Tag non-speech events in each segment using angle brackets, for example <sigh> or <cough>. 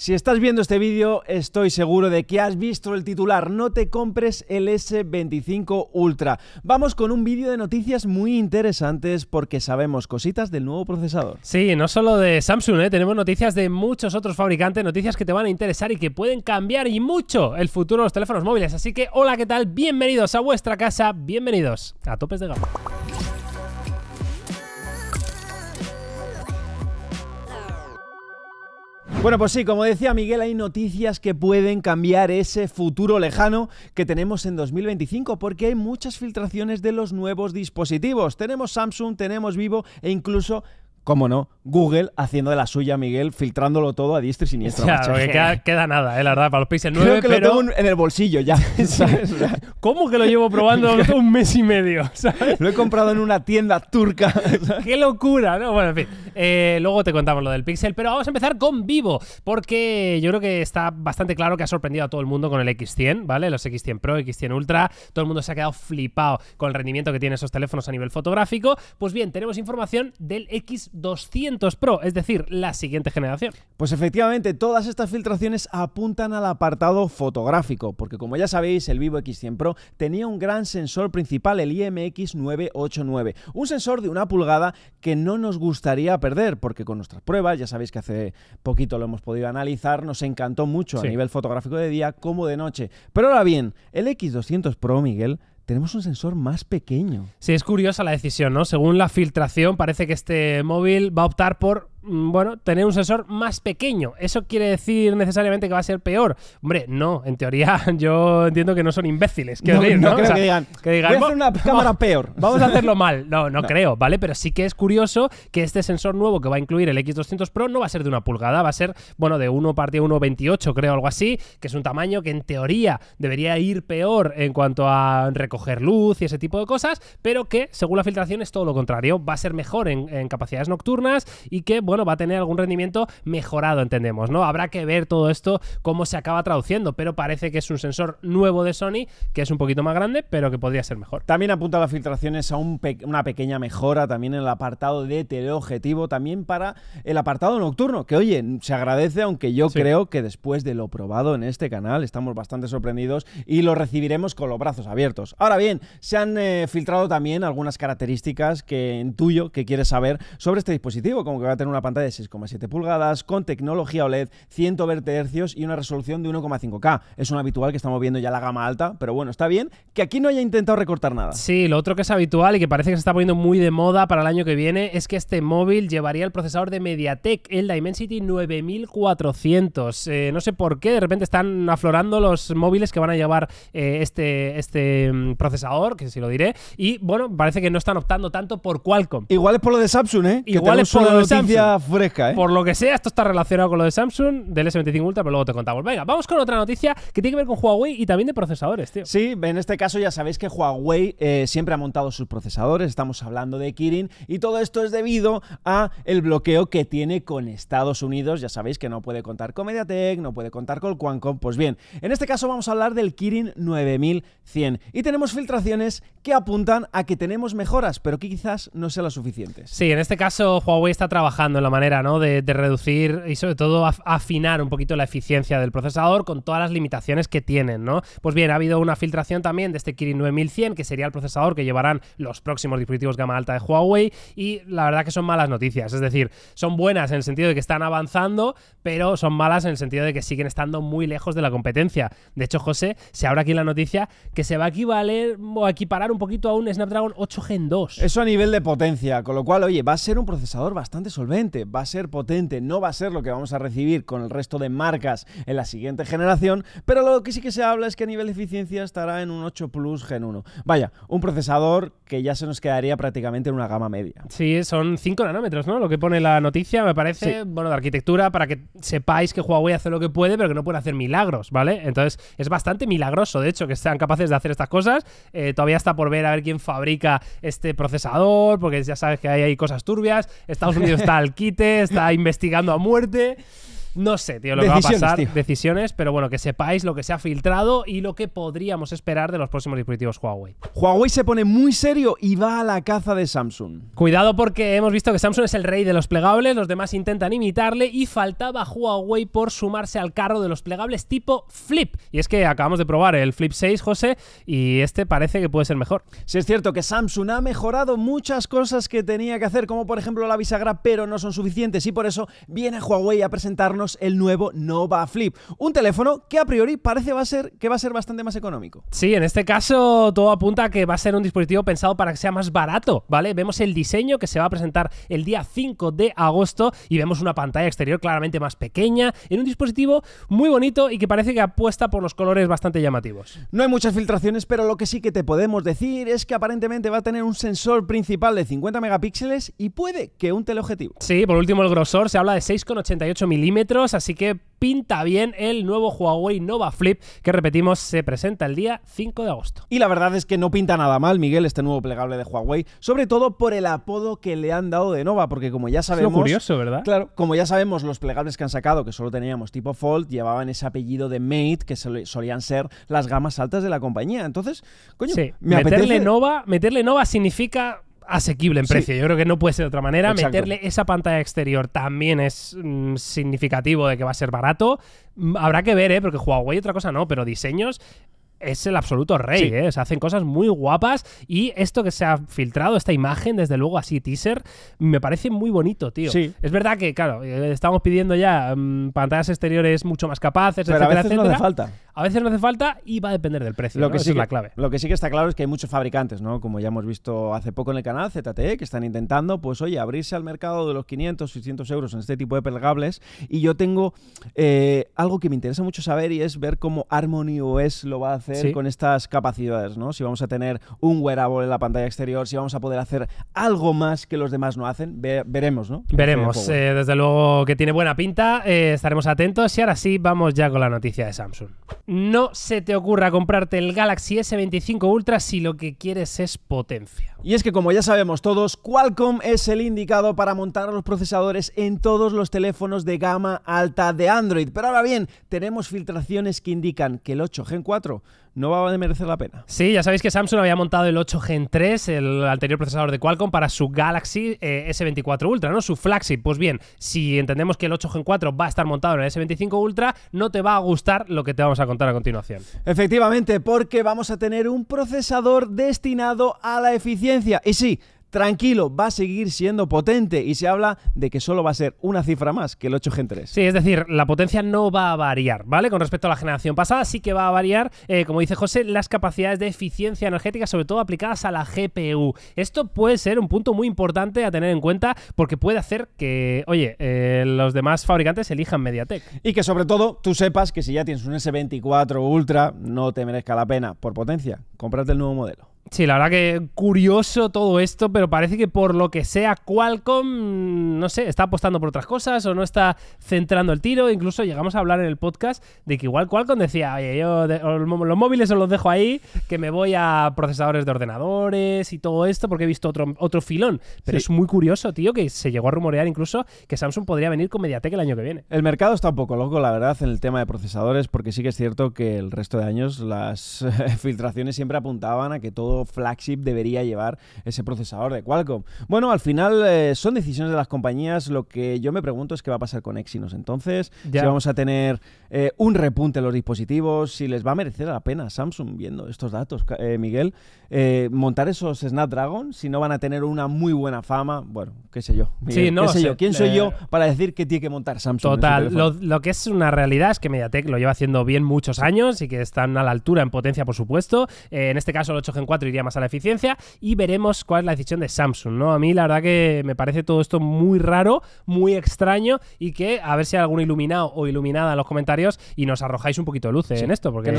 Si estás viendo este vídeo, estoy seguro de que has visto el titular, no te compres el S25 Ultra. Vamos con un vídeo de noticias muy interesantes porque sabemos cositas del nuevo procesador. Sí, no solo de Samsung, ¿eh? tenemos noticias de muchos otros fabricantes, noticias que te van a interesar y que pueden cambiar y mucho el futuro de los teléfonos móviles. Así que hola, ¿qué tal? Bienvenidos a vuestra casa, bienvenidos a Topes de Gama. Bueno, pues sí, como decía Miguel, hay noticias que pueden cambiar ese futuro lejano que tenemos en 2025 porque hay muchas filtraciones de los nuevos dispositivos. Tenemos Samsung, tenemos Vivo e incluso cómo no, Google haciendo de la suya, Miguel, filtrándolo todo a diestra y siniestra. que <laughs> queda, nada, ¿eh? la verdad, para los Pixel 9. Creo que pero... en el bolsillo ya. <laughs> <laughs> ¿Cómo que lo llevo probando un mes y medio? Lo he comprado en una tienda turca. ¡Qué locura! Bueno, en fin, eh, luego te contamos lo del Pixel, pero vamos a empezar con Vivo, porque yo creo que está bastante claro que ha sorprendido a todo el mundo con el X100, ¿vale? Los X100 Pro, X100 Ultra, todo el mundo se ha quedado flipado con el rendimiento que tienen esos teléfonos a nivel fotográfico. Pues bien, tenemos información del x 200 Pro, es decir, la siguiente generación. Pues efectivamente, todas estas filtraciones apuntan al apartado fotográfico, porque como ya sabéis, el Vivo X100 Pro tenía un gran sensor principal, el IMX989, un sensor de una pulgada que no nos gustaría perder, porque con nuestras pruebas, ya sabéis que hace poquito lo hemos podido analizar, nos encantó mucho a nivel fotográfico de día como de noche. Pero ahora bien, el X200 Pro, Miguel, tenemos un sensor más pequeño. Sí, es curiosa la decisión, ¿no? Según la filtración, parece que este móvil va a optar por Mm, bueno, tener un sensor más pequeño. ¿Eso quiere decir necesariamente que va a ser peor? Hombre, no. En teoría, <laughs> yo entiendo que no son imbéciles. no, que, digan, que a hacer una cámara peor. <laughs> Vamos a hacerlo mal. <laughs> No, no, creo, ¿vale? Pero sí que es curioso que este sensor nuevo que va a incluir el X200 Pro no va a ser de una pulgada, va a ser, bueno, de 1 partido 1,28, creo, algo así, que es un tamaño que en teoría debería ir peor en cuanto a recoger luz y ese tipo de cosas, pero que, según la filtración, es todo lo contrario. Va a ser mejor en capacidades nocturnas y que, bueno, va a tener algún rendimiento mejorado, entendemos, ¿no? Habrá que ver todo esto, cómo se acaba traduciendo, pero parece que es un sensor nuevo de Sony, que es un poquito más grande, pero que podría ser mejor. También apunta las filtraciones a una pequeña mejora también en el apartado de teleobjetivo, también para el apartado nocturno, que oye, se agradece, aunque yo creo que después de lo probado en este canal, estamos bastante sorprendidos y lo recibiremos con los brazos abiertos. Ahora bien, se han eh, filtrado también algunas características que tuyo que quieres saber sobre este dispositivo, como que va a tener una pantalla de 6,7 pulgadas con tecnología OLED, 120 Hz y una resolución de 1,5K. Es un habitual que estamos viendo ya la gama alta, pero bueno, está bien que aquí no haya intentado recortar nada. Sí, lo otro que es habitual y que parece que se está poniendo muy de moda para el año que viene es que este móvil llevaría el procesador de MediaTek, el Dimensity 9400. Eh, no sé por qué, de repente están aflorando los móviles que van a llevar eh, este, este mm, procesador, que si lo diré, y bueno, parece que no están optando tanto por Qualcomm. Igual es por lo de Samsung, ¿eh? Igual es por lo de fresca, ¿eh? Por lo que sea, esto está relacionado con lo de Samsung, del S25 Ultra, pero luego te contamos. Venga, vamos con otra noticia que tiene que ver con Huawei y también de procesadores, tío. Sí, en este caso ya sabéis que Huawei eh, siempre ha montado sus procesadores, estamos hablando de Kirin, y todo esto es debido a el bloqueo que tiene con Estados Unidos. Ya sabéis que no puede contar con MediaTek, no puede contar con Qualcomm. Pues bien, en este caso vamos a hablar del Kirin 9100 y tenemos filtraciones que apuntan a que tenemos mejoras, pero que quizás no sean las suficientes. Sí, en este caso Huawei está trabajando la manera ¿no? de, reducir y sobre todo afinar un poquito la eficiencia del procesador con todas las limitaciones que tienen. ¿no? Pues bien, ha habido una filtración también de este Kirin 9100, que sería el procesador que llevarán los próximos dispositivos gama alta de Huawei, y la verdad que son malas noticias. Es decir, son buenas en el sentido de que están avanzando, pero son malas en el sentido de que siguen estando muy lejos de la competencia. De hecho, José, se abre aquí la noticia que se va a equivaler o equiparar un poquito a un Snapdragon 8 Gen 2. Eso a nivel de potencia, con lo cual, oye, va a ser un procesador bastante solvente va a ser potente, no va a ser lo que vamos a recibir con el resto de marcas en la siguiente generación, pero lo que sí que se habla es que a nivel de eficiencia estará en un 8 Plus Gen 1. Vaya, un procesador que ya se nos quedaría prácticamente en una gama media. Sí, son 5 nanómetros, ¿no? Lo que pone la noticia, me parece, bueno, de arquitectura, para que sepáis que Huawei hace lo que puede, pero que no puede hacer milagros, ¿vale? Entonces, es bastante milagroso, de hecho, que sean capaces de hacer estas cosas. Eh, todavía está por ver a ver quién fabrica este procesador, porque ya sabes que hay, hay cosas turbias. Estados Unidos está <laughs> al quite, está investigando a muerte. No sé, tío, lo que va a pasar. Decisiones, pero bueno, que sepáis lo que se ha filtrado y lo que podríamos esperar de los próximos dispositivos Huawei. Huawei se pone muy serio y va a la caza de Samsung. Cuidado porque hemos visto que Samsung es el rey de los plegables, los demás intentan imitarle y faltaba Huawei por sumarse al carro de los plegables tipo Flip. Y es que acabamos de probar el Flip 6, José, y este parece que puede ser mejor. Sí, es cierto que Samsung ha mejorado muchas cosas que tenía que hacer, como por ejemplo la bisagra, pero no son suficientes y por eso viene Huawei a presentarnos el nuevo Nova Flip. Un teléfono que a priori parece va a ser, que va a ser bastante más económico. Sí, en este caso todo apunta a que va a ser un dispositivo pensado para que sea más barato, ¿vale? Vemos el diseño que se va a presentar el día 5 de agosto y vemos una pantalla exterior claramente más pequeña en un dispositivo muy bonito y que parece que apuesta por los colores bastante llamativos. No hay muchas filtraciones, pero lo que sí que te podemos decir es que aparentemente va a tener un sensor principal de 50 megapíxeles y puede que un teleobjetivo. Sí, por último el grosor se habla de 6,88 milímetros así que pinta bien el nuevo Huawei Nova Flip que repetimos se presenta el día 5 de agosto. Y la verdad es que no pinta nada mal Miguel este nuevo plegable de Huawei, sobre todo por el apodo que le han dado de Nova, porque como ya sabemos, es curioso, ¿verdad? Claro, como ya sabemos los plegables que han sacado que solo teníamos tipo Fold llevaban ese apellido de Mate que solían ser las gamas altas de la compañía. Entonces, coño, meterle Nova, meterle Nova significa asequible en precio. Yo creo que no puede ser de otra manera. Meterle esa pantalla exterior también es mm, significativo de que va a ser barato. Mm, habrá que ver, ¿eh? Porque Huawei otra cosa no, pero diseños es el absoluto rey, ¿eh? hacen cosas muy guapas y esto que se ha filtrado, esta imagen, desde luego así teaser, me parece muy bonito, tío. Sí. Es verdad que, claro, eh, estamos pidiendo ya mm, pantallas exteriores mucho más capaces, Pero etcétera, a veces No hace falta. A veces no hace falta y va a depender del precio. Lo que sí la clave. Lo que sí que está claro es que hay muchos fabricantes, ¿no? Como ya hemos visto hace poco en el canal, ZTE, que están intentando, pues oye, abrirse al mercado de los 500, 600 euros en este tipo de plegables. Y yo tengo eh, algo que me interesa mucho saber y es ver cómo Harmony OS lo va a hacer con estas capacidades, ¿no? Si vamos a tener un wearable en la pantalla exterior, si vamos a poder hacer algo más que los demás no hacen, veremos, ¿no? Veremos, eh, desde luego que tiene buena pinta, eh, estaremos atentos y ahora sí vamos ya con la noticia de Samsung no se te ocurra comprarte el Galaxy S25 Ultra si lo que quieres es potencia. Y es que como ya sabemos todos, Qualcomm es el indicado para montar los procesadores en todos los teléfonos de gama alta de Android. Pero ahora bien, tenemos filtraciones que indican que el 8 Gen 4 no va a merecer la pena. Sí, ya sabéis que Samsung había montado el 8 Gen 3, el anterior procesador de Qualcomm, para su Galaxy eh, S24 Ultra, ¿no? Su flagship. Pues bien, si entendemos que el 8 Gen 4 va a estar montado en el S25 Ultra, no te va a gustar lo que te vamos a contar a continuación. Efectivamente, porque vamos a tener un procesador destinado a la eficiencia. Y sí, tranquilo, va a seguir siendo potente y se habla de que solo va a ser una cifra más que el 8 Gen 3. Sí, es decir, la potencia no va a variar, ¿vale? Con respecto a la generación pasada, sí que va a variar, eh, como dice José, las capacidades de eficiencia energética, sobre todo aplicadas a la GPU. Esto puede ser un punto muy importante a tener en cuenta porque puede hacer que, oye, eh, los demás fabricantes elijan MediaTek. Y que sobre todo tú sepas que si ya tienes un S24 Ultra, no te merezca la pena por potencia, comprarte el nuevo modelo. Sí, la verdad que curioso todo esto, pero parece que por lo que sea Qualcomm, no sé, está apostando por otras cosas o no está centrando el tiro. Incluso llegamos a hablar en el podcast de que igual Qualcomm decía, oye, yo los móviles os los dejo ahí, que me voy a procesadores de ordenadores y todo esto, porque he visto otro, otro filón. Pero es muy curioso, tío, que se llegó a rumorear incluso que Samsung podría venir con Mediatek el año que viene. El mercado está un poco loco, la verdad, en el tema de procesadores, porque sí que es cierto que el resto de años las <laughs> filtraciones siempre apuntaban a que todo flagship debería llevar ese procesador de Qualcomm. Bueno, al final eh, son decisiones de las compañías. Lo que yo me pregunto es qué va a pasar con Exynos entonces. Si vamos a tener eh, un repunte en los dispositivos, si les va a merecer la pena Samsung viendo estos datos, eh, Miguel, montar esos Snapdragon, si no van a tener una muy buena fama. Bueno, qué sé yo. ¿Quién soy yo para decir que tiene que montar Samsung? Total, lo, que es una realidad es que Mediatek lo lleva haciendo bien muchos años y que están a la altura en potencia, por supuesto. en este caso, el 8 g 4 iría más a la eficiencia y veremos cuál es la decisión de Samsung, ¿no? A mí la verdad que me parece todo esto muy raro, muy extraño y que a ver si hay alguno iluminado o iluminada en los comentarios y nos arrojáis un poquito de luz en esto, porque a, mí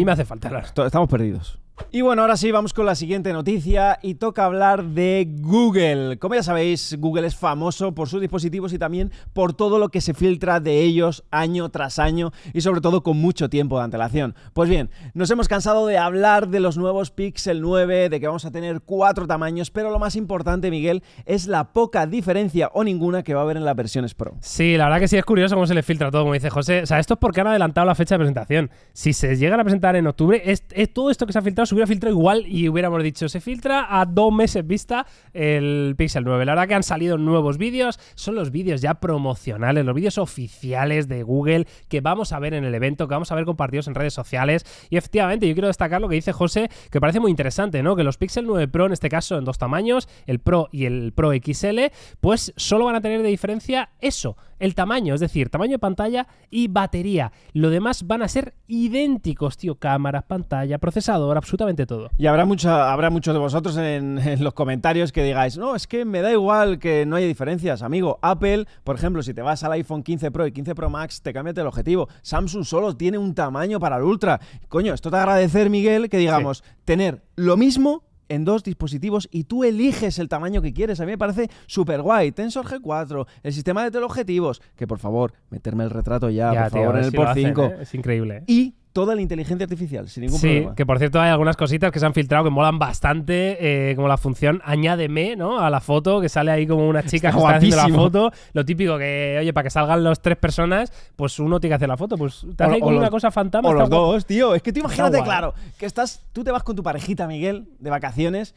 ¿eh? me hace falta. Estamos perdidos. Y bueno, ahora sí, vamos con la siguiente noticia y toca hablar de Google. Como ya sabéis, Google es famoso por sus dispositivos y también por todo lo que se filtra de ellos año tras año y sobre todo con mucho tiempo de antelación. Pues bien, nos hemos cansado de hablar de los nuevos Pixel 9, de que vamos a tener cuatro tamaños, pero lo más importante, Miguel, es la poca diferencia o ninguna que va a haber en las versiones Pro. Sí, la verdad que sí es curioso cómo se le filtra todo, como dice José. O sea, esto es porque han adelantado la fecha de presentación. Si se llegan a presentar en octubre, es, es todo esto que se ha filtrado se hubiera filtrado igual y hubiéramos dicho, se filtra a dos meses vista el Pixel 9. La verdad que han salido nuevos vídeos, son los vídeos ya promocionales, los vídeos oficiales de Google que vamos a ver en el evento, que vamos a ver compartidos en redes sociales. Y efectivamente, yo quiero destacar lo que dice José, que parece muy interesante, ¿no? Que los Pixel 9 Pro, en este caso, en dos tamaños, el Pro y el Pro XL, pues solo van a tener de diferencia eso, el tamaño, es decir, tamaño de pantalla y batería. Lo demás van a ser idénticos, tío. Cámaras, pantalla, procesador, absolutamente todo. Y habrá, habrá muchos de vosotros en, los comentarios que digáis, no, es que me da igual que no haya diferencias, amigo. Apple, por ejemplo, si te vas al iPhone 15 Pro y 15 Pro Max, te cambia el objetivo. Samsung solo tiene un tamaño para el Ultra. Coño, esto te agradecer, Miguel, que digamos, tener lo mismo en dos dispositivos y tú eliges el tamaño que quieres. A mí me parece súper guay. Tensor G4, el sistema de teleobjetivos, que por favor, meterme el retrato ya, por favor, en el 5. ¿eh? Es increíble. ¿eh? Y toda la inteligencia artificial, sin ningún sí, que por cierto hay algunas cositas que se han filtrado que molan bastante, eh, como la función añádeme, ¿no? A la foto, que sale ahí como una chica está que la foto. Lo típico que, oye, para que salgan las tres personas, pues uno tiene que hacer la foto. Pues te hace una cosa fantasma. O los dos, tío. Es que tú imagínate, claro, que estás, tú te vas con tu parejita, Miguel, de vacaciones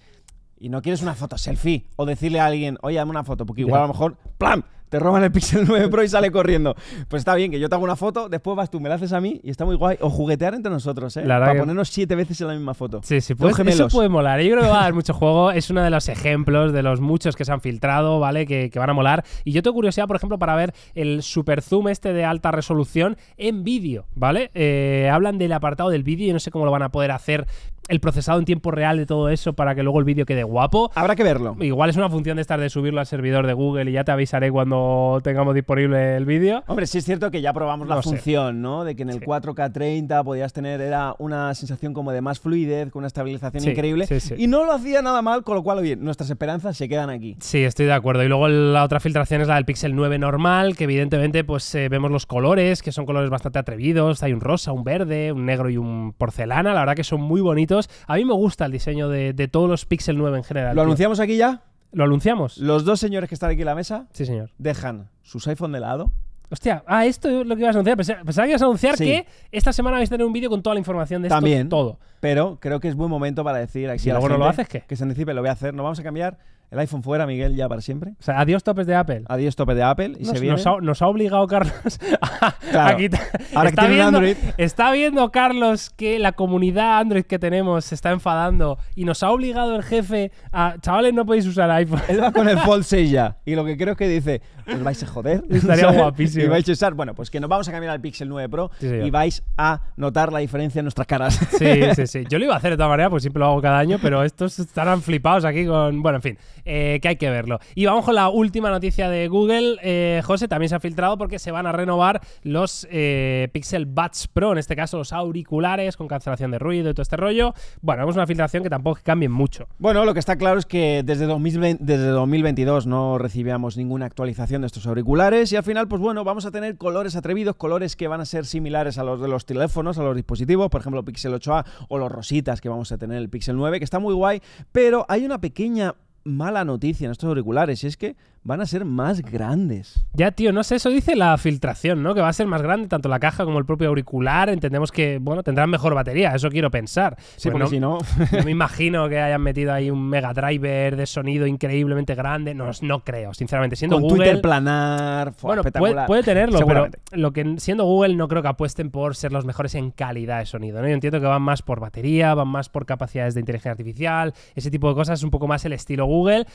y no quieres una foto selfie o decirle a alguien, oye, dame una foto, porque igual a lo mejor, ¡plam! te roban el Pixel 9 Pro y sale corriendo. Pues está bien, que yo te hago una foto, después vas tú, me la haces a mí y está muy guay. O juguetear entre nosotros, ¿eh? Para ponernos siete veces en la misma foto. Sí, sí, pues, eso puede molar. Yo creo que va a dar mucho juego. Es uno de los ejemplos de los muchos que se han filtrado, ¿vale? Que, van a molar. Y yo tengo curiosidad, por ejemplo, para ver el super zoom este de alta resolución en vídeo, ¿vale? Eh, hablan del apartado del vídeo, Y no sé cómo lo van a poder hacer el procesado en tiempo real de todo eso para que luego el vídeo quede guapo. Habrá que verlo. Igual es una función de estar de subirlo al servidor de Google y ya te avisaré cuando tengamos disponible el vídeo. Hombre, sí es cierto que ya probamos la función, ¿no? De que en el 4K30 podías tener, era una sensación como de más fluidez, con una estabilización increíble. y no lo hacía nada mal, con lo cual, oye, nuestras esperanzas se quedan aquí. Sí, estoy de acuerdo. Y luego la otra filtración es la del Pixel 9 normal, que evidentemente pues eh, vemos los colores, que son colores bastante atrevidos. Hay un rosa, un verde, un negro y un porcelana. La verdad que son muy bonitos a mí me gusta el diseño de, todos los Pixel 9 en general. ¿Lo anunciamos aquí ya? ¿Lo anunciamos? Los dos señores que están aquí en la mesa. Sí, señor. Dejan sus iPhone de lado. Hostia, ah, esto es lo que ibas a anunciar. Pensaba que ibas a anunciar que esta semana vais a tener un vídeo con toda la información de esto También, todo. Pero creo que es buen momento para decir Si luego no lo haces, ¿qué? Que se anticipe, lo voy a hacer. No vamos a cambiar el iPhone fuera, Miguel, ya para siempre. O sea, adiós topes de Apple. Adiós topes de Apple. Y nos, se viene... nos, ha, obligado Carlos <laughs> a, quitar. está, viendo, Android. está viendo, Carlos, que la comunidad Android que tenemos se está enfadando y nos ha obligado el jefe a. Chavales, no podéis usar iPhone. Él va con el <laughs> Fold 6 ya. Y lo que creo es que dice: os vais a joder. <laughs> Estaría <laughs> guapísimo. Y vais a usar, bueno, pues que nos vamos a cambiar al Pixel 9 Pro y vais a notar la diferencia en nuestras caras. Sí, sí, <laughs> sí. Yo lo iba a hacer de todas maneras, pues siempre lo hago cada año, pero estos estarán flipados aquí con. Bueno, en fin, eh, que hay que verlo. Y vamos con la última noticia de Google. Eh, José también se ha filtrado porque se van a renovar los eh, Pixel Buds Pro, en este caso los auriculares con cancelación de ruido y todo este rollo. Bueno, es una filtración que tampoco cambien mucho. Bueno, lo que está claro es que desde, 2020, desde 2022 no recibíamos ninguna actualización de estos auriculares y al final, pues bueno, vamos a tener colores atrevidos, colores que van a ser similares a los de los teléfonos, a los dispositivos, por ejemplo, Pixel 8a o los rositas que vamos a tener el Pixel 9, que está muy guay, pero hay una pequeña mala noticia en estos auriculares y es que van a ser más grandes. Ya, tío, no sé, eso dice la filtración, ¿no? Que va a ser más grande tanto la caja como el propio auricular. Entendemos que, bueno, tendrán mejor batería, eso quiero pensar. Pues porque si no... <laughs> no me imagino que hayan metido ahí un mega driver de sonido increíblemente grande. No, no creo, sinceramente. Siendo Con Google, Twitter planar, bueno, Puede, tenerlo, pero lo que siendo Google no creo que apuesten por ser los mejores en calidad de sonido, ¿no? Yo entiendo que van más por batería, van más por capacidades de inteligencia artificial, ese tipo de cosas, es un poco más el estilo Google.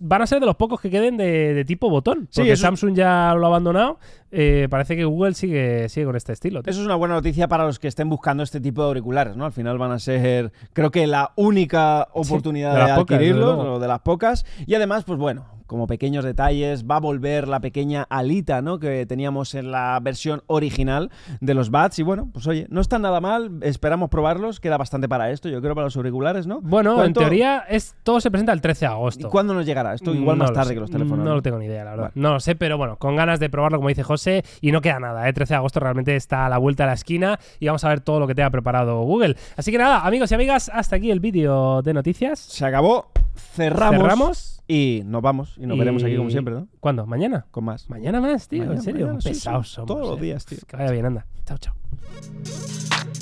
Van a ser de los pocos que queden de eh, de, tipo botón. Porque Samsung ya lo ha abandonado. Eh, parece que Google sigue, sigue con este estilo. Eso es una buena noticia para los que estén buscando este tipo de auriculares, ¿no? Al final van a ser, creo que la única oportunidad de, adquirirlos, de las pocas. Y además, pues bueno, como pequeños detalles, va a volver la pequeña alita, ¿no? Que teníamos en la versión original de los Bats. Y bueno, pues oye, no están nada mal, esperamos probarlos, queda bastante para esto, yo creo, para los auriculares, ¿no? Bueno, en teoría es, todo se presenta el 13 de agosto. ¿Y cuándo nos llegará? Esto igual más tarde que los teléfonos. No lo tengo ni idea, la verdad. No lo sé, pero bueno, con ganas de probarlo, como dice José, y no queda nada. El ¿eh? 13 de agosto realmente está a la vuelta de la esquina y vamos a ver todo lo que te ha preparado Google. Así que nada, amigos y amigas, hasta aquí el vídeo de noticias. Se acabó, cerramos. Cerramos. Y nos vamos y nos veremos aquí como siempre, ¿no? ¿Cuándo? ¿Mañana? Con más. Mañana más, tío, en serio. Pesados somos, Todos los ¿eh? días, tío. Que vaya bien, anda. Chao, chao.